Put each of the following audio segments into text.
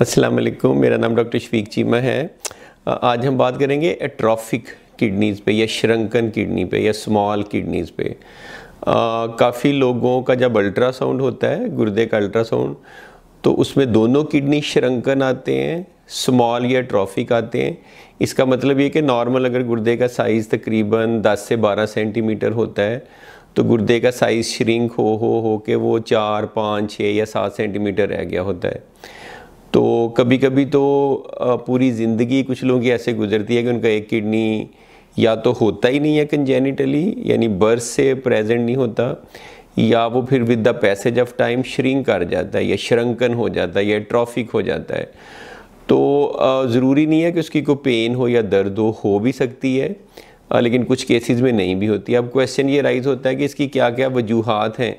अस्सलाम वालेकुम मेरा नाम डॉक्टर शफीक चीमा है आज हम बात करेंगे एट्रॉफिक किडनीज़ पे या श्रंकन किडनी पे या स्मॉल किडनीज़ पे काफ़ी लोगों का जब अल्ट्रासाउंड होता है गुर्दे का अल्ट्रासाउंड तो उसमें दोनों किडनी श्रंकन आते हैं स्मॉल या ट्रॉफिक आते हैं इसका मतलब ये कि नॉर्मल अगर गुर्दे का साइज़ तकरीबन 10 से 12 सेंटीमीटर होता है तो गुर्दे का साइज़ श्रिंक हो हो हो के वो चार पाँच छः या सात सेंटीमीटर रह गया होता है तो कभी कभी तो पूरी ज़िंदगी कुछ लोगों की ऐसे गुजरती है कि उनका एक किडनी या तो होता ही नहीं है कंजेनिटली यानी बर्थ से प्रेजेंट नहीं होता या वो फिर with the passage of time shrink कर जाता है या श्रंकन हो जाता है या ट्रॉफिक हो जाता है तो ज़रूरी नहीं है कि उसकी कोई पेन हो या दर्द हो हो भी सकती है लेकिन कुछ केसेस में नहीं भी होती अब क्वेश्चन ये राइज होता है कि इसकी क्या क्या वजूहत हैं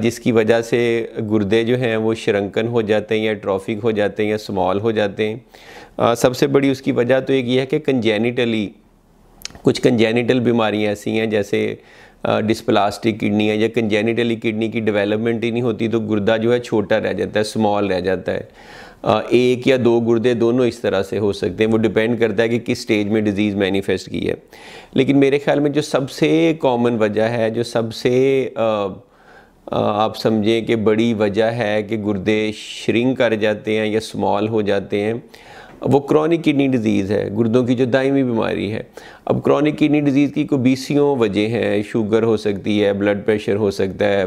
जिसकी वजह से गुर्दे जो हैं वो श्रंकन हो जाते हैं या ट्रॉफिक हो जाते हैं या स्मॉल हो जाते हैं सबसे बड़ी उसकी वजह तो एक ये है कि कंजेनिटली कुछ कंजेनिटल बीमारियां ऐसी हैं जैसे डिस्प्लास्टिक किडनी है या कंजेनिटली किडनी की डेवलपमेंट ही नहीं होती तो गुर्दा जो है छोटा रह जाता है स्मॉल रह जाता है एक या दो गुर्दे दोनों इस तरह से हो सकते हैं वो डिपेंड करता है कि किस स्टेज में डिज़ीज़ मैनिफेस्ट की है लेकिन मेरे ख्याल में जो सबसे कॉमन वजह है जो सबसे आ, आप समझें कि बड़ी वजह है कि गुर्दे श्रिंक कर जाते हैं या स्मॉल हो जाते हैं वो क्रॉनिक किडनी डिजीज़ है गुर्दों की जो दायमी बीमारी है अब क्रॉनिक किडनी डिजीज़ की कोई बीसियों वजह हैं शुगर हो सकती है ब्लड प्रेशर हो सकता है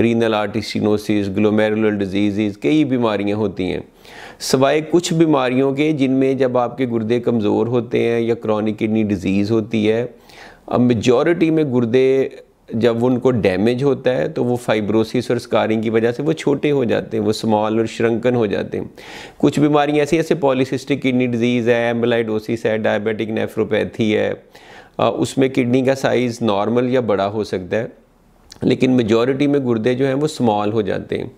रीनल आर्टिसिनोसिस ग्लोमेरुलर डिजीज़ कई बीमारियां होती हैं सवाए कुछ बीमारियों के जिनमें जब आपके गुर्दे कमज़ोर होते हैं या क्रॉनिक किडनी डिजीज़ होती है अब मेजॉरिटी में गुर्दे जब उनको डैमेज होता है तो वो फाइब्रोसिस और स्कारिंग की वजह से वो छोटे हो जाते हैं वो स्मॉल और श्रंकन हो जाते हैं कुछ बीमारियाँ ऐसी ऐसे पॉलीसिस्टिक किडनी डिजीज़ है एम्बलाइडोसिस है डायबिटिक नेफ्रोपैथी है उसमें किडनी का साइज़ नॉर्मल या बड़ा हो सकता है लेकिन मेजॉरिटी में गुर्दे जो हैं वो स्मॉल हो जाते हैं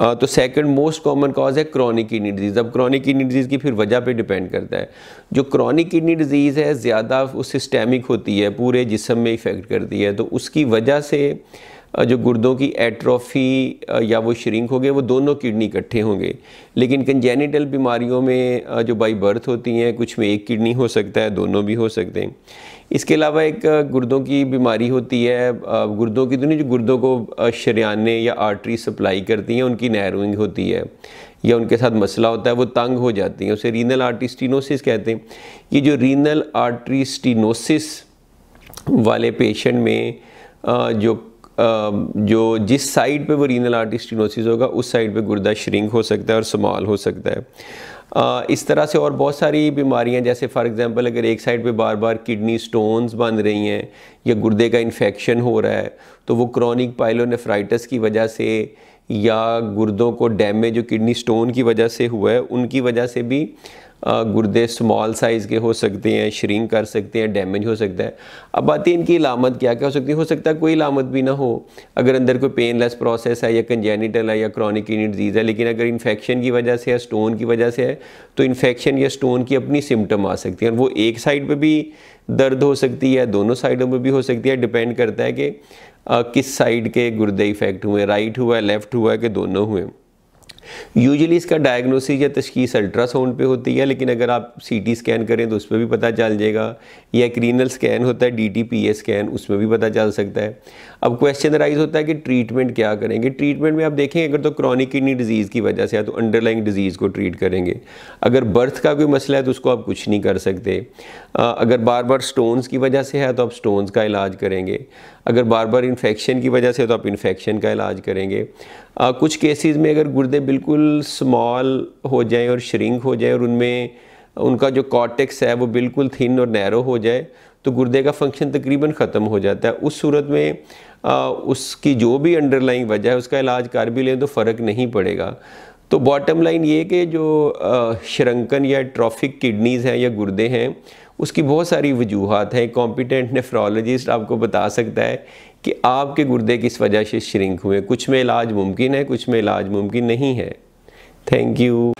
आ, तो सेकंड मोस्ट कॉमन कॉज है क्रॉनिक किडनी डिजीज़ अब क्रॉनिक किडनी डिजीज़ की फिर वजह पे डिपेंड करता है जो क्रॉनिक किडनी डिजीज़ है ज़्यादा वो सिस्टेमिक होती है पूरे जिसम में इफ़ेक्ट करती है तो उसकी वजह से जो गुर्दों की एट्रोफी या वो श्रिंक हो गए वो दोनों किडनी इकट्ठे होंगे लेकिन कंजेनिटल बीमारियों में जो बाई बर्थ होती हैं कुछ में एक किडनी हो सकता है दोनों भी हो सकते हैं इसके अलावा एक गुर्दों की बीमारी होती है गुर्दों की तो नहीं जो गुर्दों को शरियाने या आर्टरी सप्लाई करती हैं उनकी नैरोइंग होती है या उनके साथ मसला होता है वो तंग हो जाती हैं उसे रीनल आर्टिस्टिनोसिस कहते हैं ये जो रीनल आर्टरी वाले पेशेंट में जो जो जिस साइड पे वो रीनल आर्टी स्टिनोसिस होगा उस साइड पे गुर्दा श्रिंक हो सकता है और समाल हो सकता है इस तरह से और बहुत सारी बीमारियां जैसे फ़ॉर एग्जांपल अगर एक साइड पे बार बार किडनी स्टोन्स बन रही हैं या गुर्दे का इन्फेक्शन हो रहा है तो वो क्रॉनिक पाइलोनेफ्राइटिस की वजह से या गुर्दों को डैमेज जो किडनी स्टोन की वजह से हुआ है उनकी वजह से भी गुर्दे स्मॉल साइज़ के हो सकते हैं श्रिंक कर सकते हैं डैमेज हो सकता है अब आती है इनकी इलामत क्या क्या हो सकती है हो सकता है कोई इलामत भी ना हो अगर अंदर कोई पेनलेस प्रोसेस है या कंजेनिटल है या क्रॉनिक किडनी डिजीज़ है लेकिन अगर इन्फेक्शन की वजह से या स्टोन की वजह से है तो इन्फेक्शन या स्टोन की अपनी सिम्टम आ सकती है वो एक साइड पर भी दर्द हो सकती है दोनों साइडों पर भी हो सकती है डिपेंड करता है कि किस साइड के गुर्दे इफेक्ट हुए राइट हुआ लेफ़्ट हुआ कि दोनों हुए यूजली इसका डायग्नोसिस या तशखीस अल्ट्रासाउंड पे होती है लेकिन अगर आप सीटी स्कैन करें तो उसमें भी पता चल जाएगा या क्रीनल स्कैन होता है डीटीपीए स्कैन उसमें भी पता चल सकता है अब क्वेश्चन राइज होता है कि ट्रीटमेंट क्या करेंगे ट्रीटमेंट में आप देखें अगर तो क्रॉनिक किडनी डिजीज़ की वजह से है तो अंडरलाइंग डिजीज़ को ट्रीट करेंगे अगर बर्थ का कोई मसला है तो उसको आप कुछ नहीं कर सकते अगर बार बार स्टोन्स की वजह से है तो आप स्टोन्स का इलाज करेंगे अगर बार बार इन्फेक्शन की वजह से है तो आप इन्फेक्शन का इलाज करेंगे कुछ केसेस में अगर गुर्दे बिल्कुल स्मॉल हो जाएं और श्रिंक हो जाएं और उनमें उनका जो कॉटेक्स है वो बिल्कुल थिन और नैरो हो जाए तो गुर्दे का फंक्शन तकरीबन ख़त्म हो जाता है उस सूरत में आ, उसकी जो भी अंडरलाइंग वजह है उसका इलाज कर भी लें तो फ़र्क नहीं पड़ेगा तो बॉटम लाइन ये कि जो श्रंकन या ट्रॉफिक किडनीज़ हैं या गुर्दे हैं उसकी बहुत सारी वजूहत हैं कॉम्पिटेंट नेफ्रोलॉजिस्ट आपको बता सकता है कि आपके गुर्दे किस वजह से श्रिंक हुए कुछ में इलाज मुमकिन है कुछ में इलाज मुमकिन नहीं है थैंक यू